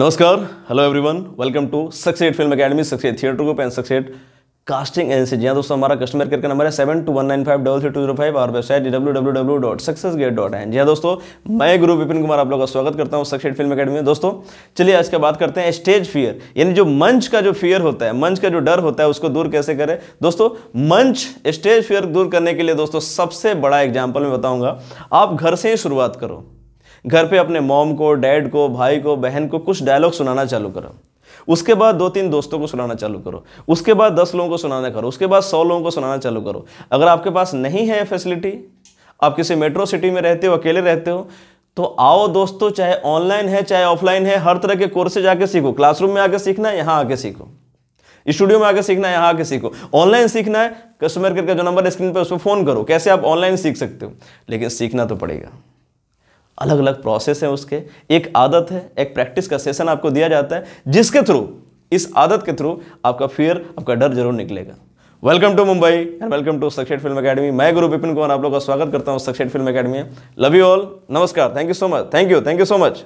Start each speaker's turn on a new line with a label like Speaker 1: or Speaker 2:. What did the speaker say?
Speaker 1: नमस्कार hello everyone welcome to Successet film academy Successet theatre group and Successet casting agency जी हाँ दोस्तों हमारा कस्टमर केयर का नंबर है seven two one nine five double three two zero five और website W W W dot success gate dot N G हाँ दोस्तों मैं गुरु विपिन कुमार आप लोग का स्वागत करता हूँ सक्सेट फिल्म अकेडमी में दोस्तों चलिए आज का बात करते हैं स्टेज फियर यानी जो मंच का जो फियर होता है मंच का जो डर होता है उसको दूर कैसे करें दोस्तों मंच स्टेज फियर दूर करने के लिए दोस्तों सबसे बड़ा एग्जाम्पल मैं बताऊँगा आप घर से ही शुरुआत करो घर पे अपने मॉम को डैड को भाई को बहन को कुछ डायलॉग सुनाना चालू करो उसके बाद दो तीन दोस्तों को सुनाना चालू करो उसके बाद दस लोगों को सुनाना करो उसके बाद सौ लोगों को सुनाना चालू करो अगर आपके पास नहीं है फैसिलिटी आप किसी मेट्रो सिटी में रहते हो अकेले रहते हो तो आओ दोस्तों चाहे ऑनलाइन है चाहे ऑफलाइन है हर तरह के कोर्सेज आके सीखो क्लासरूम में आके सीखना है यहाँ आके सीखो स्टूडियो में आके सीखना है यहाँ आके सीखो ऑनलाइन सीखना है कस्टमर केयर का जो नंबर स्क्रीन पर उस पर फ़ोन करो कैसे आप ऑनलाइन सीख सकते हो लेकिन सीखना तो पड़ेगा अलग अलग प्रोसेस हैं उसके एक आदत है एक प्रैक्टिस का सेशन आपको दिया जाता है जिसके थ्रू इस आदत के थ्रू आपका फियर आपका डर जरूर निकलेगा welcome to Mumbai and welcome to Successet film academy मैं गुरु विपिन कुमार आप लोग का स्वागत करता हूँ सक्सेट फिल्म अकेडमी में लव यू ऑल नमस्कार thank you so much thank you thank you so much